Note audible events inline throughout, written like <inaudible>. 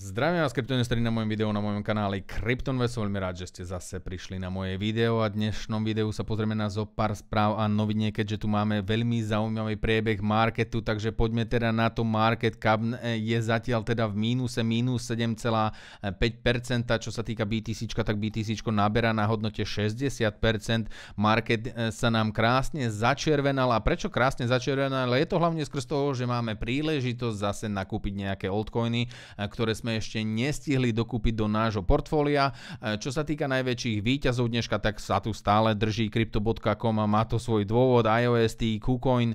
Zdravím vás kryptonestri na mojom videu na mojom kanáli CryptonVest, som veľmi rád, že ste zase prišli na moje video a dnešnom videu sa pozrieme na zo pár správ a novinie, keďže tu máme veľmi zaujímavý priebeh marketu, takže poďme teda na to, market cap e, je zatiaľ teda v mínuse, mínus 7,5%, čo sa týka BTC, tak BTC naberá na hodnote 60%, market e, sa nám krásne začervenal a prečo krásne začervenal, je to hlavne skrz toho, že máme príležitosť zase nakúpiť nejaké altcoiny, e, ktoré sme sme ešte nestihli dokúpiť do nášho portfólia. E, čo sa týka najväčších výťazov dneška, tak sa tu stále drží Crypto.com a má to svoj dôvod. IOST, KuCoin, e,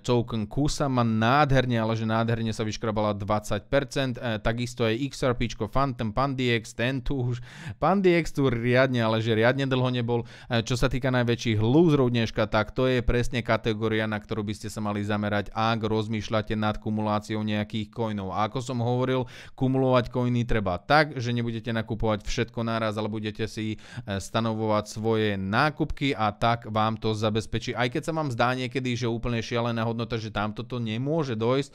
token KUSA má nádherne, ale že nádherne sa vyškrabala 20%. E, takisto je XRP, Phantom, Pandiex, ten tu už. Pandiex tu riadne, ale že riadne dlho nebol. Čo sa týka najväčších lúzrov dneška, tak to je presne kategória, na ktorú by ste sa mali zamerať, ak rozmýšľate nad kumuláciou nejakých coinov. A ako som hovoril, kumulovať stanovovať koiny treba tak, že nebudete nakupovať všetko naraz, ale budete si e, stanovovať svoje nákupky a tak vám to zabezpečí. Aj keď sa vám zdá niekedy, že úplne šialená hodnota, že tam toto nemôže dojsť, e,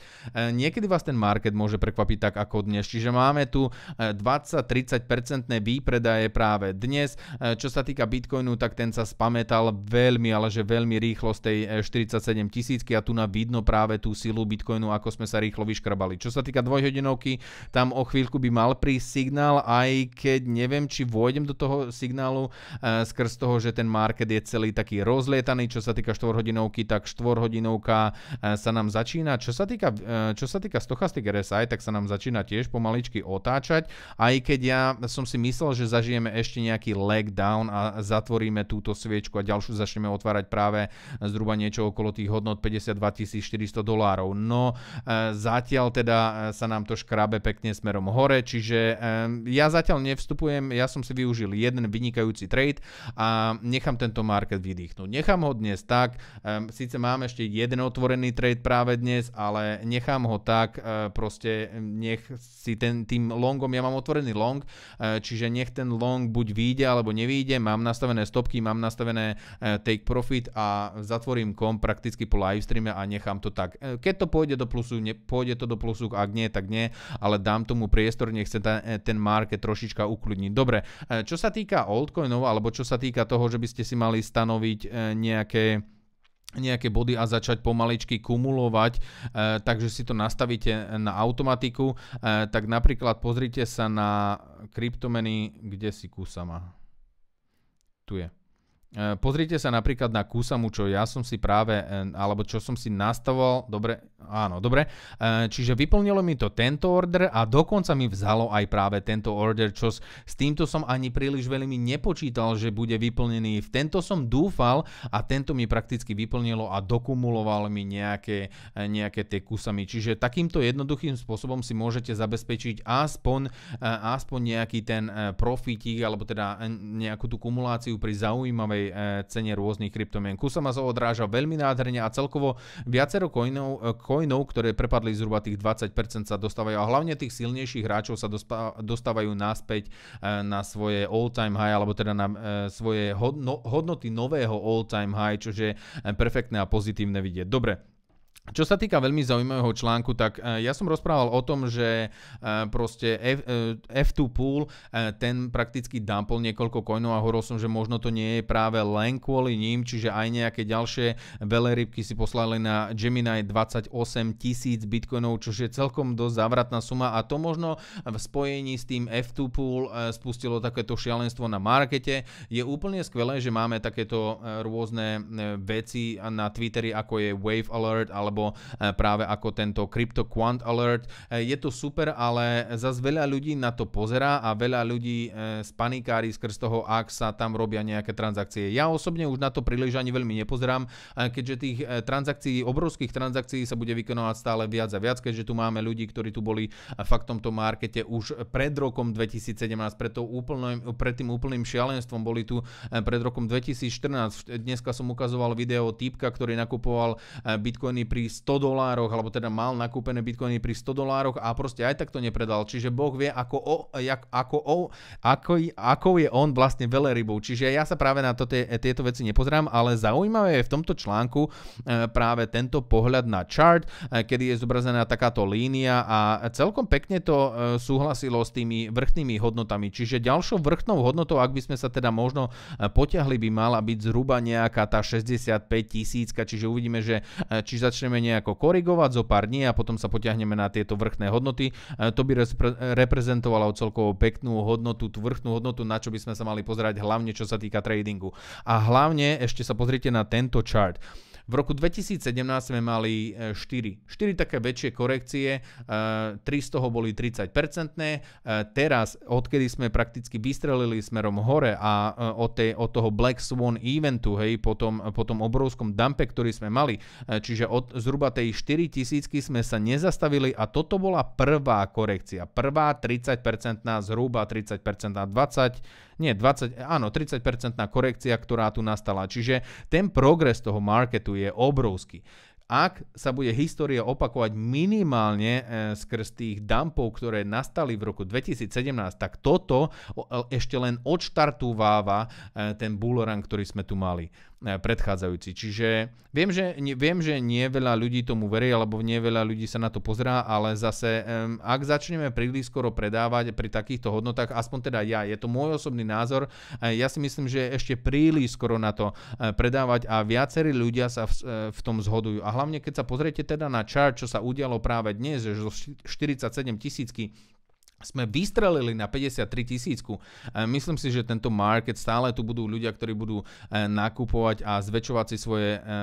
niekedy vás ten market môže prekvapiť tak ako dnes. Čiže máme tu 20-30% e, výpredaje práve dnes. Čo sa týka Bitcoinu, tak ten sa spametal veľmi, ale že veľmi rýchlo z tej 47 tisícky a tu na vidno práve tú silu Bitcoinu, ako sme sa rýchlo vyškrabali. Čo sa týka dvojhodinovky, tam o chvíľku by mal prísť signál, aj keď neviem, či vôjdem do toho signálu uh, skrz toho, že ten market je celý taký rozlietaný, čo sa týka 4 hodinovky, tak 4 hodinovka uh, eh, sa nám začína. Čo sa týka, uh, čo sa týka stochastic RSI, tak sa nám začína tiež pomaličky otáčať, aj keď ja som si myslel, že zažijeme ešte nejaký leg down a zatvoríme túto sviečku a ďalšiu začneme otvárať práve zhruba niečo okolo tých hodnot 52 400 dolárov. No zatiaľ teda sa nám to škrabe pekne sme smerom hore, čiže ja zatiaľ nevstupujem, ja som si využil jeden vynikajúci trade a nechám tento market vydýchnuť. Nechám ho dnes tak, síce mám ešte jeden otvorený trade práve dnes, ale nechám ho tak, e, proste nech si ten tým longom, ja mám otvorený long, e, čiže nech ten long buď vyjde alebo nevyjde, mám nastavené stopky, mám nastavené e, take profit a zatvorím kom prakticky po live streame a nechám to tak. Keď to pôjde do plusu, ne, pôjde to do plusu, ak nie, tak nie, ale dám tomu tomu priestor, nech ta, eh, ten market trošička ukludniť. Dobre, eh, čo sa týka altcoinov, alebo čo sa týka toho, že by ste si mali stanoviť eh, nejaké nejaké body a začať pomaličky kumulovať, takže si to nastavíte na automatiku, tak napríklad pozrite sa na kryptomeny, kde si kúsama. Tu je. E, pozrite sa napríklad na Kusamu, čo ja som si práve, e, alebo čo som si nastavoval, dobre, áno, dobre, e, čiže vyplnilo mi to tento order a dokonca mi vzalo aj práve tento order, čo s, s týmto som ani príliš veľmi nepočítal, že bude vyplnený. V tento som dúfal a tento mi prakticky vyplnilo a dokumuloval mi nejaké, nejaké tie kusamy, Čiže takýmto jednoduchým spôsobom si môžete zabezpečiť aspoň, aspoň nejaký ten profitík, alebo teda nejakú tú kumuláciu pri zaujímavej E, cene rôznych kryptomien. Kusama zo odráža veľmi nádherne a celkovo viacero coinov, e, coinov ktoré prepadli zhruba tých 20% sa dostávajú a hlavne tých silnejších hráčov sa dostávajú naspäť e, na svoje all-time high alebo teda na svoje hodnoty nového all-time high, čo je perfektné a pozitívne vidieť. Dobre, čo sa týka veľmi zaujímavého článku, tak e, ja som rozprával o tom, že e, proste F, 2 e, pool, ten prakticky dumpol niekoľko coinov a hovoril som, že možno to nie je práve len kvôli ním, čiže aj nejaké ďalšie velerybky si poslali na Gemini 28 tisíc bitcoinov, čo je celkom dosť zavratná suma a to možno v spojení s tým F2 pool spustilo takéto šialenstvo na markete. Je úplne skvelé, že máme takéto rôzne veci na Twitteri, ako je Wave Alert alebo alebo e, práve ako tento Crypto Quant Alert. E, je to super, ale zase veľa ľudí na to pozerá a veľa ľudí e, spanikári skrz toho, ak sa tam robia nejaké transakcie. Ja osobne už na to príliš ani veľmi nepozerám, keďže tých transakcií, obrovských transakcií sa bude vykonovať stále viac a viac, keďže tu máme ľudí, ktorí tu boli v tomto markete už pred rokom 2017, pred, úplným, pred tým úplným šialenstvom boli tu pred rokom 2014. Dneska som ukazoval video týpka, ktorý nakupoval bitcoiny pri 100 dolároch, alebo teda mal nakúpené bitcoiny pri 100 dolároch a proste aj tak to nepredal. Čiže Boh vie, ako, o, jak, ako, o, ako, ako je on vlastne velerybou. Čiže ja sa práve na to, tie, tieto veci nepozerám, ale zaujímavé je v tomto článku e, práve tento pohľad na chart, e, kedy je zobrazená takáto línia a celkom pekne to e, súhlasilo s tými vrchnými hodnotami. Čiže ďalšou vrchnou hodnotou, ak by sme sa teda možno potiahli, by mala byť zhruba nejaká tá 65 tisícka, čiže uvidíme, že či začneme budeme nejako korigovať zo pár dní a potom sa potiahneme na tieto vrchné hodnoty. E, to by reprezentovalo celkovo peknú hodnotu, tú vrchnú hodnotu, na čo by sme sa mali pozerať hlavne čo sa týka tradingu. A hlavne ešte sa pozrite na tento chart. V roku 2017 sme mali 4. E, 4 také väčšie korekcie, 3 e, z toho boli 30-percentné. E, teraz, odkedy sme prakticky vystrelili smerom hore a od, tej, od toho Black Swan eventu, hej, po tom, po tom obrovskom dumpe, ktorý sme mali, čiže od zhruba tej 4 tisícky sme sa nezastavili a toto bola prvá korekcia. Prvá 30-percentná, zhruba 30-percentná, 20 nie 20, áno, 30-percentná korekcia, ktorá tu nastala. Čiže ten progres toho marketu je obrovský ak sa bude história opakovať minimálne e, skrz tých dumpov, ktoré nastali v roku 2017, tak toto e, ešte len odštartúváva e, ten bullrun, ktorý sme tu mali. E, predchádzajúci. Čiže viem že, viem, že nie veľa ľudí tomu verí, alebo nie veľa ľudí sa na to pozerá, ale zase, ak začneme príliš skoro predávať pri takýchto hodnotách, aspoň teda ja, je to môj osobný názor, ja si myslím, že ešte príliš skoro na to e, predávať a viacerí ľudia sa v, e, v tom zhodujú. A hlavne, keď sa pozriete teda na čar, čo sa udialo práve dnes, že zo 47 tisícky sme vystrelili na 53 tisícku. E, myslím si, že tento market stále tu budú ľudia, ktorí budú e, nakupovať a zväčšovať si svoje, e,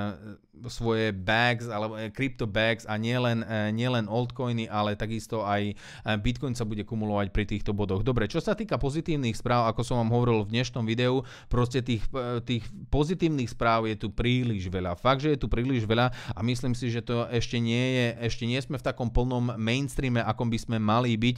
svoje bags alebo crypto bags a nielen nie len altcoiny, ale takisto aj Bitcoin sa bude kumulovať pri týchto bodoch. Dobre, čo sa týka pozitívnych správ, ako som vám hovoril v dnešnom videu, proste tých, tých pozitívnych správ je tu príliš veľa. Fakt, že je tu príliš veľa a myslím si, že to ešte nie je, ešte nie sme v takom plnom mainstreame, akom by sme mali byť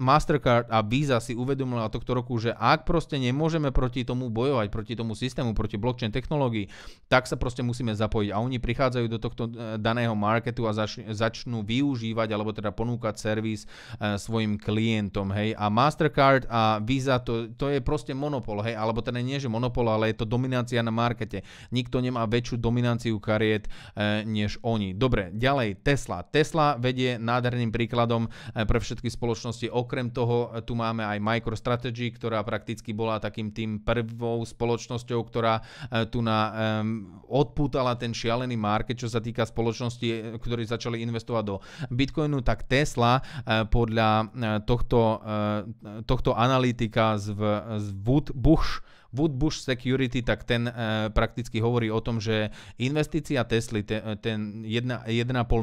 Mastercard a Visa si uvedomila tohto roku, že ak proste nemôžeme proti tomu bojovať, proti tomu systému, proti blockchain technológii, tak sa proste musíme zapojiť. A oni prichádzajú do tohto e, daného marketu a zač- začnú využívať alebo teda ponúkať servis e, svojim klientom. Hej. A Mastercard a Visa to, to je proste monopol, hej, alebo teda nie, že monopol, ale je to dominácia na markete. Nikto nemá väčšiu dominanciu kariet e, než oni. Dobre, ďalej Tesla. Tesla vedie nádherným príkladom pre všetky spoločnosti. Okrem toho e, tu máme aj MicroStrategy, ktorá prakticky bola takým tým prvou spoločnosťou, ktorá e, tu na, um, odpútala ten šialený market, čo sa týka spoločnosti, e, ktorí začali investovať do Bitcoinu, tak Tesla uh, podľa tohto, uh, tohto analytika z, z Wood Bush, Woodbush Security, tak ten e, prakticky hovorí o tom, že investícia Tesly, te, e, ten 1,5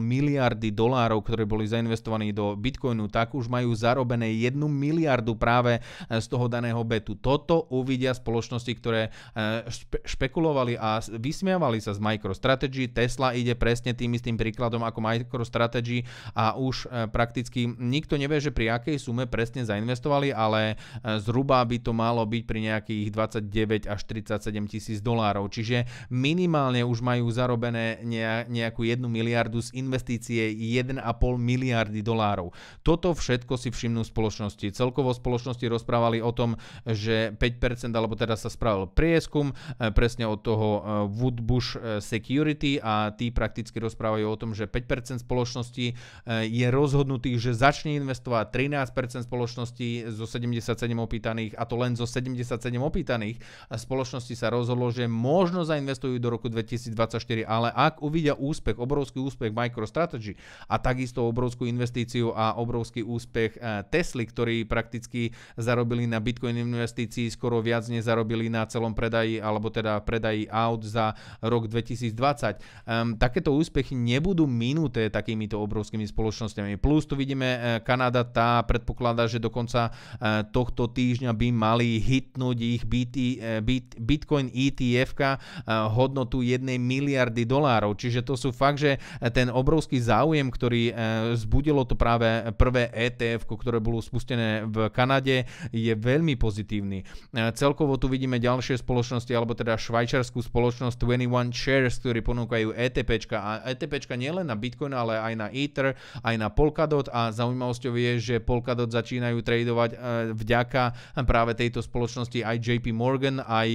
miliardy dolárov, ktoré boli zainvestovaní do Bitcoinu, tak už majú zarobené 1 miliardu práve e, z toho daného betu. Toto uvidia spoločnosti, ktoré špe- špekulovali a vysmiavali sa z MicroStrategy. Tesla ide presne tým istým príkladom ako MicroStrategy a už prakticky nikto nevie, že pri akej sume presne zainvestovali, ale zhruba by to malo byť pri nejakých 20 29 až 37 tisíc dolárov. Čiže minimálne už majú zarobené nejakú 1 miliardu z investície 1,5 miliardy dolárov. Toto všetko si všimnú spoločnosti. Celkovo spoločnosti rozprávali o tom, že 5% alebo teda sa spravil prieskum e, presne od toho e, Woodbush e, Security a tí prakticky rozprávajú o tom, že 5% spoločnosti je rozhodnutých, že začne investovať 13% spoločnosti zo 77 opýtaných a to len zo 77 opýtaných zelených spoločnosti sa rozhodlo, že možno zainvestujú do roku 2024, ale ak uvidia úspech, obrovský úspech MicroStrategy a takisto obrovskú investíciu a obrovský úspech e, Tesly, ktorí prakticky zarobili na Bitcoin investícii skoro viac nezarobili na celom predaji alebo teda predaji aut za rok 2020. Um, takéto úspechy nebudú minuté takýmito obrovskými spoločnosťami. Plus tu vidíme e, Kanada, tá predpokladá, že dokonca e, tohto týždňa by mali hitnúť ich BT E e, Bitcoin ETF e, hodnotu 1 miliardy dolárov. Čiže to sú fakt, že ten obrovský záujem, ktorý zbudilo to práve prvé ETF, ktoré bolo spustené v Kanade, je veľmi pozitívny. Celkovo tu vidíme ďalšie spoločnosti, alebo teda švajčiarskú spoločnosť 21 Shares, ktorí ponúkajú ETP. A ETP nie len na Bitcoin, ale aj na Ether, aj na Polkadot a zaujímavosťou je, že Polkadot začínajú tradovať vďaka práve tejto spoločnosti aj JP Morgan Morgan aj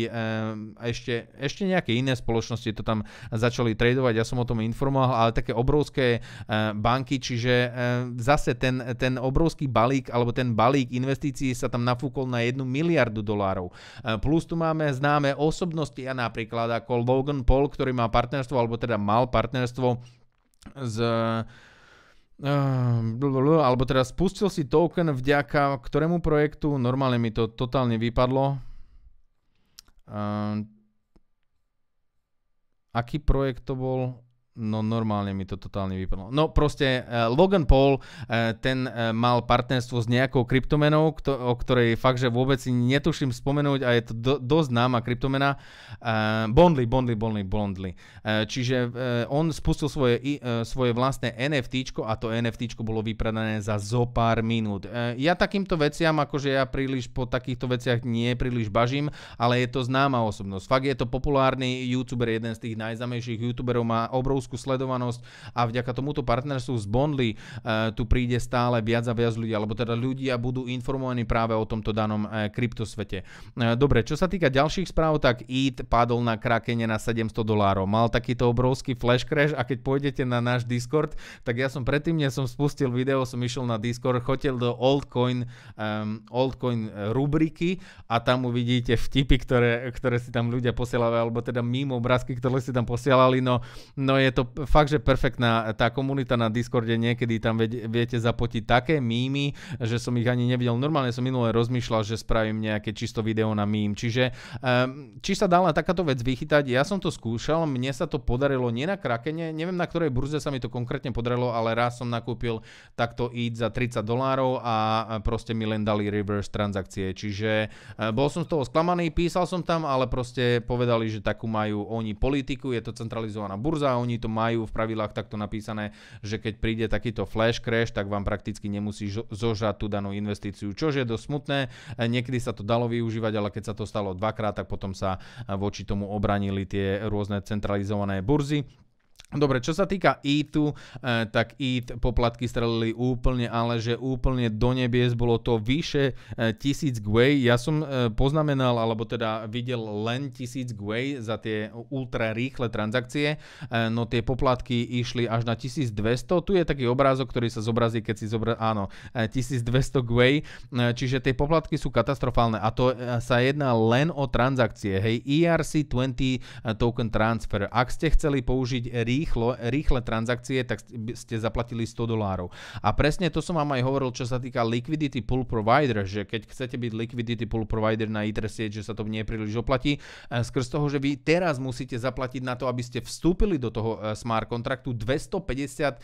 a ešte, ešte nejaké iné spoločnosti to tam začali tradovať, ja som o tom informoval, ale také obrovské eh, banky, čiže eh, zase ten, ten obrovský balík alebo ten balík investícií sa tam nafúkol na jednu miliardu dolárov. Eh, plus tu máme známe osobnosti a napríklad ako Logan Paul, ktorý má partnerstvo alebo teda mal partnerstvo z alebo teda spustil si token vďaka ktorému projektu, normálne mi to totálne vypadlo, Ehm, aký projekt to bol? No normálne mi to totálne vypadlo. No proste eh, Logan Paul, eh, ten eh, mal partnerstvo s nejakou kryptomenou, kto, o ktorej fakt, že vôbec netuším spomenúť a je to do, dosť známa kryptomena. Bondly, Bondly, Bondly, Bondly. čiže on spustil svoje, svoje vlastné NFT a to NFT bolo vypredané za zo pár minút. ja takýmto veciam, akože ja príliš po takýchto veciach nie príliš bažím, ale je to známa osobnosť. Fakt je to populárny youtuber, jeden z tých najznámejších youtuberov, má obrov obrovskú sledovanosť a vďaka tomuto partnerstvu z Bondly eh, tu príde stále viac a viac ľudí, alebo teda ľudia budú informovaní práve o tomto danom eh, kryptosvete. Eh, dobre, čo sa týka ďalších správ, tak ETH padol na krakene na 700 dolárov. Mal takýto obrovský flash crash a keď pôjdete na náš Discord, tak ja som predtým, než som spustil video, som išiel na Discord, chodil do altcoin, um, altcoin rubriky a tam uvidíte vtipy, ktoré, ktoré si tam ľudia posielali, alebo teda mimo obrázky, ktoré si tam posielali, no, no je je to fakt, že perfektná tá komunita na Discorde, niekedy tam viete zapotiť také mýmy, že som ich ani nevidel. Normálne som minule rozmýšľal, že spravím nejaké čisto video na mým. Čiže ehm, či sa dala takáto vec vychytať, ja som to skúšal, mne sa to podarilo nie na krakene, neviem na ktorej burze sa mi to konkrétne podarilo, ale raz som nakúpil takto id za 30 dolárov a proste mi len dali reverse transakcie. Čiže e, bol som z toho sklamaný, písal som tam, ale proste povedali, že takú majú oni politiku, je to centralizovaná burza, oni to majú v pravidlách takto napísané, že keď príde takýto flash crash, tak vám prakticky nemusí zožať tú danú investíciu, čo je dosť smutné. E, niekedy sa to dalo využívať, ale keď sa to stalo dvakrát, tak potom sa e, voči tomu obranili tie rôzne centralizované burzy. Dobre, čo sa týka ETHu, eh, tak EAT poplatky strelili úplne, ale že úplne do nebies, bolo to vyše 1000 eh, Gwei. Ja som eh, poznamenal, alebo teda videl len 1000 Gwei za tie ultra rýchle transakcie, no tie poplatky išli až na 1200. Tu je taký obrázok, ktorý sa zobrazí, keď si zobrazí, áno, 1200 Gwei, čiže tie poplatky sú katastrofálne a to sa jedná len o transakcie, hej, ERC20 token transfer. Ak ste chceli použiť rýchle rýchlo, rýchle transakcie, tak ste zaplatili 100 dolárov. A presne to som vám aj hovoril, čo sa týka liquidity pool provider, že keď chcete byť liquidity pool provider na Ethersieť, že sa to nepríliš príliš oplatí, e, skrz toho, že vy teraz musíte zaplatiť na to, aby ste vstúpili do toho e, smart kontraktu 251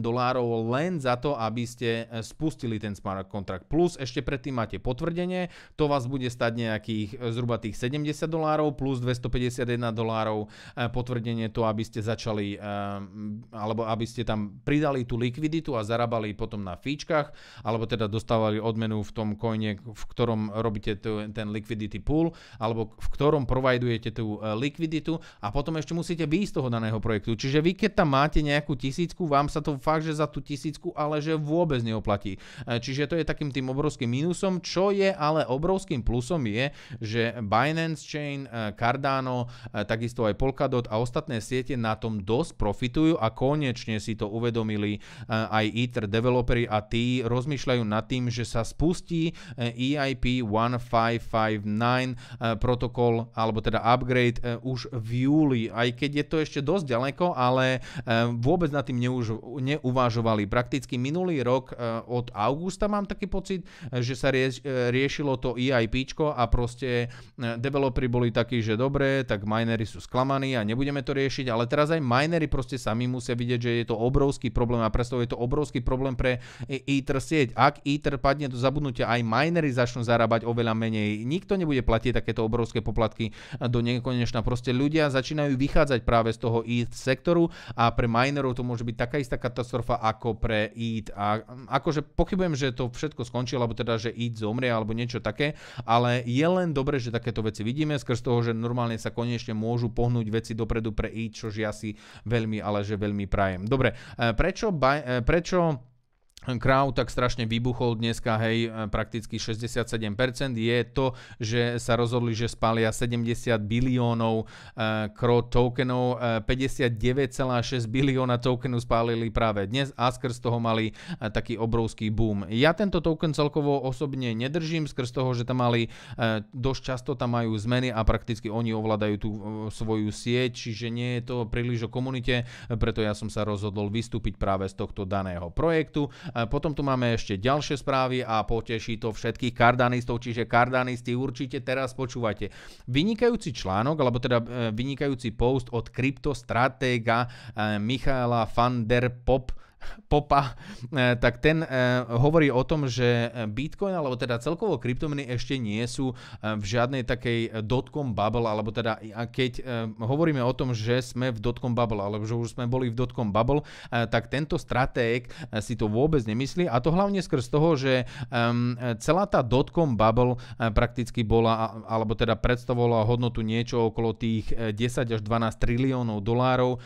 dolárov len za to, aby ste e, spustili ten smart kontrakt. Plus ešte predtým máte potvrdenie, to vás bude stať nejakých zhruba tých 70 dolárov plus 251 dolárov potvrdenie to, aby ste začali Ehm, alebo aby ste tam pridali tú likviditu a zarábali potom na fíčkach, alebo teda dostávali odmenu v tom coine, v ktorom robíte ten liquidity pool, alebo v ktorom providujete tú e, likviditu a potom ešte musíte výjsť z toho daného projektu. Čiže vy keď tam máte nejakú tisícku, vám sa to fakt, že za tú tisícku, ale že vôbec neoplatí. E, čiže to je takým tým obrovským mínusom, čo je ale obrovským plusom je, že Binance Chain, e, Cardano, takisto aj Polkadot a ostatné siete na tom dosť profitujú a konečne si to uvedomili e, aj ITER developeri a tí rozmýšľajú nad tým, že sa spustí EIP e 1559 e, protokol alebo teda upgrade už v júli, aj keď je to ešte dosť ďaleko, ale vôbec nad tým neuž, neuvažovali. Prakticky minulý rok od augusta mám taký pocit, že sa rieš, riešilo to EIP a proste developeri boli takí, že dobre, tak minery sú sklamaní a nebudeme to riešiť, ale teraz aj minery minery proste sami musia vidieť, že je to obrovský problém a je to obrovský problém pre Ether sieť. Ak Ether padne do zabudnutia, aj minery začnú zarábať oveľa menej. Nikto nebude platiť takéto obrovské poplatky do nekonečna. Proste ľudia začínajú vychádzať práve z toho ETH sektoru a pre minerov to môže byť taká istá katastrofa ako pre ETH. A mm, akože pochybujem, že to všetko skončí, alebo teda, že ETH zomrie alebo niečo také, ale je len dobre, že takéto veci vidíme skrz toho, že normálne sa konečne môžu pohnúť veci dopredu pre ETH, čo je asi veľmi, ale že veľmi prajem. Dobre, e, prečo, e, prečo Krau tak strašne vybuchol dneska, hej, e, prakticky 67%, je to, že sa rozhodli, že spália 70 biliónov e, KRO tokenov, e, 59,6 bilióna tokenu spálili práve dnes a skrz toho mali e, taký obrovský boom. Ja tento token celkovo osobne nedržím, skrz toho, že tam mali, e, dosť často tam majú zmeny a prakticky oni ovládajú tú e, svoju sieť, čiže nie je to príliš o komunite, preto ja som sa rozhodol vystúpiť práve z tohto daného projektu potom tu máme ešte ďalšie správy a poteší to všetkých kardanistov, čiže kardanisti určite teraz počúvate. Vynikajúci článok, alebo teda e, vynikajúci post od kryptostratéga e, Michaela van der Pop Popa, eh, tak ten eh, hovorí o tom, že eh, Bitcoin, alebo teda celkovo kryptomeny ešte nie sú v žiadnej takej dotcom bubble, alebo teda keď hovoríme o tom, že sme v dotcom bubble, alebo že už sme boli v dotcom bubble, tak tento stratég si to vôbec nemyslí a to hlavne skrz toho, že ehm, celá tá dotcom bubble prakticky bola, alebo teda predstavovala hodnotu niečo okolo tých 10 až 12 triliónov dolárov,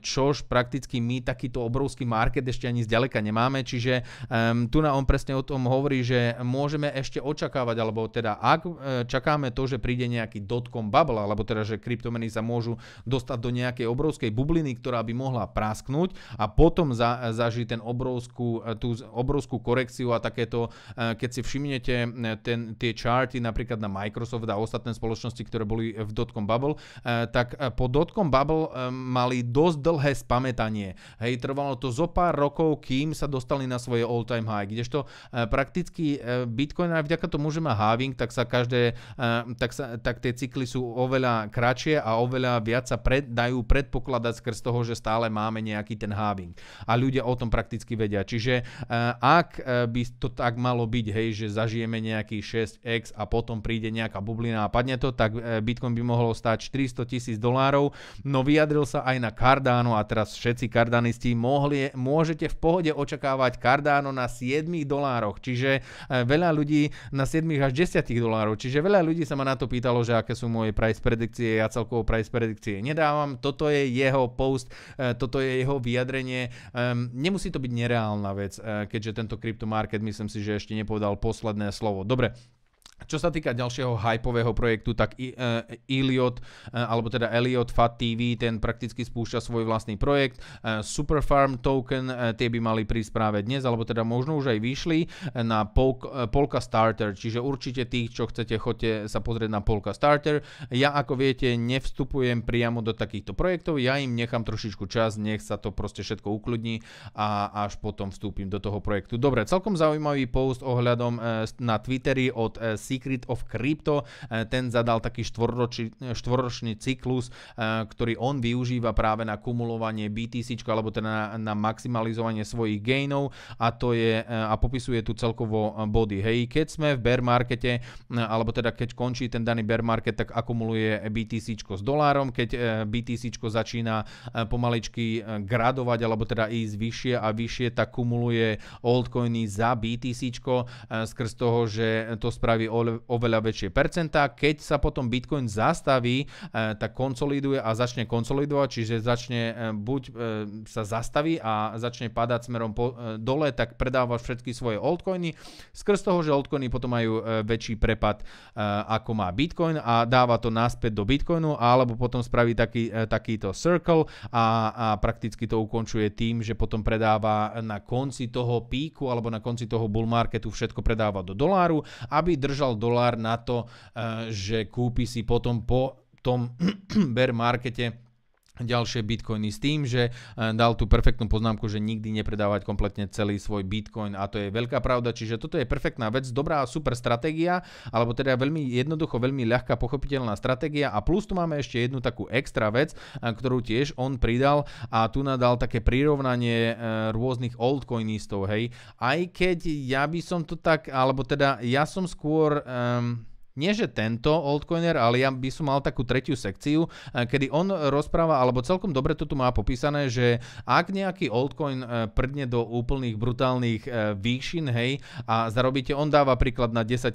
čož prakticky my takýto obrovský market keď ešte ani zďaleka nemáme. Čiže um, tu na on presne o tom hovorí, že môžeme ešte očakávať, alebo teda ak e, čakáme to, že príde nejaký dotcom bubble, alebo teda, že kryptomeny sa môžu dostať do nejakej obrovskej bubliny, ktorá by mohla prasknúť a potom za, zažiť ten obrovskú, e, tú obrovskú korekciu a takéto, e, keď si všimnete ten, tie charty napríklad na Microsoft a ostatné spoločnosti, ktoré boli v dotcom bubble, tak po dotcom bubble mali dosť dlhé spametanie. Hej, trvalo to zopár pár rokov, kým sa dostali na svoje all-time high. Kdežto e, prakticky e, Bitcoin aj vďaka tomu, že má halving, tak sa každé, e, tak, sa, tak tie cykly sú oveľa kratšie a oveľa viac sa pred, dajú predpokladať skrz toho, že stále máme nejaký ten halving. A ľudia o tom prakticky vedia. Čiže ak by to tak malo byť, hej, že zažijeme nejaký 6x a potom príde nejaká bublina a padne to, tak Bitcoin by mohlo stať 400 tisíc dolárov, no vyjadril sa aj na Cardano a teraz všetci kardanisti mohli, mohli môžete v pohode očakávať Cardano na 7 dolároch, čiže e, veľa ľudí na 7 až 10 dolárov, čiže veľa ľudí sa ma na to pýtalo, že aké sú moje price predikcie, ja celkovo price predikcie nedávam, toto je jeho post, e, toto je jeho vyjadrenie, nemusí to byť nereálna vec, e, keďže tento kryptomarket myslím si, že ešte nepovedal posledné slovo. Dobre, čo sa týka ďalšieho hypového projektu, tak Eliot, e, alebo teda Eliot Fat TV, ten prakticky spúšťa svoj vlastný projekt. E, Superfarm Token, e, tie by mali prísť práve dnes, alebo teda možno už aj vyšli na Polka Starter, čiže určite tých, čo chcete, chodte sa pozrieť na Polka Starter. Ja, ako viete, nevstupujem priamo do takýchto projektov, ja im nechám trošičku čas, nech sa to proste všetko ukludní a až potom vstúpim do toho projektu. Dobre, celkom zaujímavý post ohľadom na Twittery od Secret of Crypto. E, ten zadal taký štvorročný, štvorročný cyklus, e, ktorý on využíva práve na kumulovanie BTC, alebo teda na, na maximalizovanie svojich gainov a to je, e, a popisuje tu celkovo body. Hej, keď sme v bear markete, alebo teda keď končí ten daný bear market, tak akumuluje BTC s dolárom, keď BTC začína pomaličky gradovať, alebo teda ísť vyššie a vyššie, tak kumuluje altcoiny za BTC skrz toho, že to spraví oveľa väčšie percentá. Keď sa potom Bitcoin zastaví, eh, tak konsoliduje a začne konsolidovať, čiže začne eh, buď eh, sa zastaví a začne padať smerom dole, tak predáva všetky svoje altcoiny. Skrz toho, že altcoiny potom majú väčší prepad ako má Bitcoin a dáva to naspäť do Bitcoinu alebo potom spraví taký, takýto circle a, a prakticky to ukončuje tým, že potom predáva na konci toho píku alebo na konci toho bull marketu všetko predáva do doláru, aby držal nechal dolár na to, eh, že kúpi si potom po tom <clears throat> bear markete ďalšie bitcoiny s tým, že e, dal tú perfektnú poznámku, že nikdy nepredávať kompletne celý svoj bitcoin a to je veľká pravda, čiže toto je perfektná vec, dobrá super stratégia, alebo teda veľmi jednoducho, veľmi ľahká pochopiteľná stratégia a plus tu máme ešte jednu takú extra vec, e, ktorú tiež on pridal a tu nadal také prirovnanie e, rôznych altcoinistov, hej. Aj keď ja by som to tak, alebo teda ja som skôr... Um, nie že tento altcoiner, ale ja by som mal takú tretiu sekciu, eh, kedy on rozpráva, alebo celkom dobre to tu má popísané, že ak nejaký altcoin eh, prdne do úplných brutálnych eh, výšin, hej, a zarobíte, on dáva príklad na 10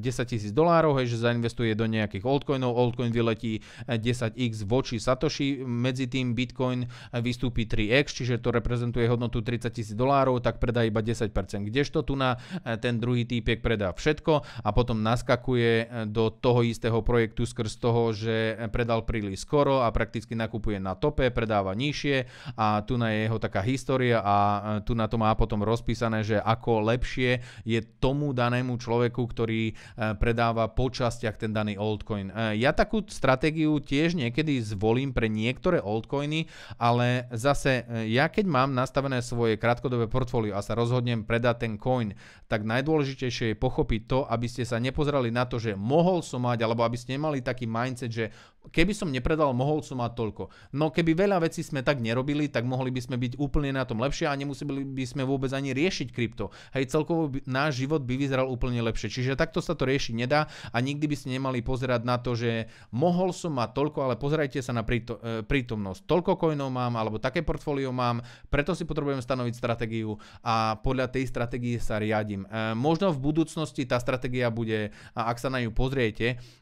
tisíc dolárov, hej, že zainvestuje do nejakých altcoinov, altcoin vyletí 10x voči Satoshi, medzi tým Bitcoin vystúpi 3x, čiže to reprezentuje hodnotu 30 tisíc dolárov, tak predá iba 10%, kdežto tu na ten druhý týpek predá všetko a potom naskakuje do toho istého projektu skrz toho, že predal príliš skoro a prakticky nakupuje na tope, predáva nižšie a tu na je jeho taká história a e, tu na to má potom rozpísané, že ako lepšie je tomu danému človeku, ktorý e, predáva po častiach ten daný altcoin. E, ja takú stratégiu tiež niekedy zvolím pre niektoré altcoiny, ale zase ja keď mám nastavené svoje krátkodobé portfólio a sa rozhodnem predať ten coin, tak najdôležitejšie je pochopiť to, aby ste sa nepozerali na to, to, že mohol som mať, alebo aby ste nemali taký mindset, že keby som nepredal, mohol som mať toľko. No keby veľa vecí sme tak nerobili, tak mohli by sme byť úplne na tom lepšie a nemuseli by sme vôbec ani riešiť krypto. Hej, celkovo by, náš život by vyzeral úplne lepšie. Čiže takto sa to riešiť nedá a nikdy by ste nemali pozerať na to, že mohol som mať toľko, ale pozerajte sa na príto, e, prítomnosť. Toľko koinov mám, alebo také portfólio mám, preto si potrebujem stanoviť stratégiu a podľa tej stratégie sa riadim. E, možno v budúcnosti tá stratégia bude, ak sa na ňu pozriete, eh,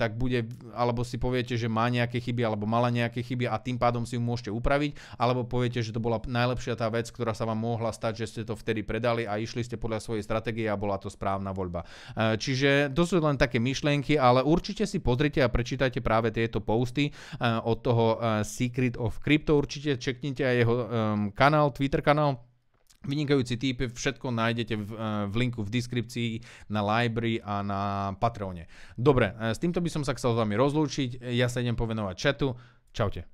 tak bude, alebo si poviete, že má nejaké chyby, alebo mala nejaké chyby a tým pádom si ju môžete upraviť, alebo poviete, že to bola najlepšia tá vec, ktorá sa vám mohla stať, že ste to vtedy predali a išli ste podľa svojej stratégie a bola to správna voľba. Eh, čiže to sú len také myšlienky, ale určite si pozrite a prečítajte práve tieto posty eh, od toho Secret of Crypto, určite čeknite aj jeho kanál, Twitter kanál, Vynikajúci typ, všetko nájdete v, e, v linku v deskripcii na Library a na Patreone. Dobre, e, s týmto by som sa chcel s vami rozlúčiť, ja sa idem povenovať chatu, čaute.